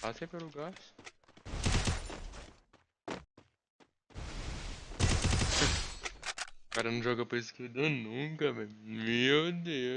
Passei pelo gás. O cara não joga pra esquerda nunca, velho. Meu Deus.